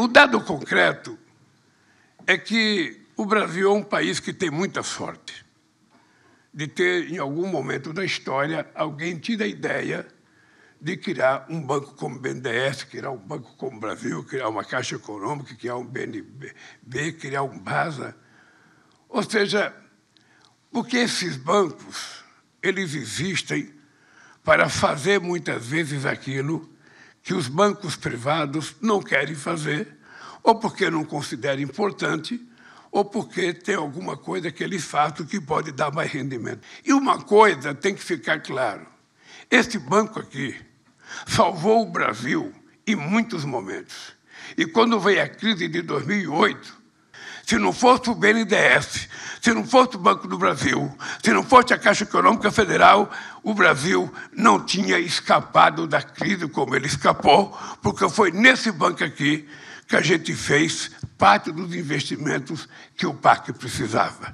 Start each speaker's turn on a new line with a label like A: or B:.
A: O dado concreto é que o Brasil é um país que tem muita sorte de ter, em algum momento da história, alguém tido a ideia de criar um banco como o BNDES, criar um banco como o Brasil, criar uma Caixa Econômica, criar um BNB, criar um BASA. Ou seja, porque esses bancos eles existem para fazer muitas vezes aquilo que os bancos privados não querem fazer, ou porque não consideram importante, ou porque tem alguma coisa que eles fazem que pode dar mais rendimento. E uma coisa tem que ficar claro: este banco aqui salvou o Brasil em muitos momentos. E quando veio a crise de 2008, se não fosse o BNDES, se não fosse o Banco do Brasil, se não fosse a Caixa Econômica Federal, o Brasil não tinha escapado da crise como ele escapou, porque foi nesse banco aqui que a gente fez parte dos investimentos que o PAC precisava.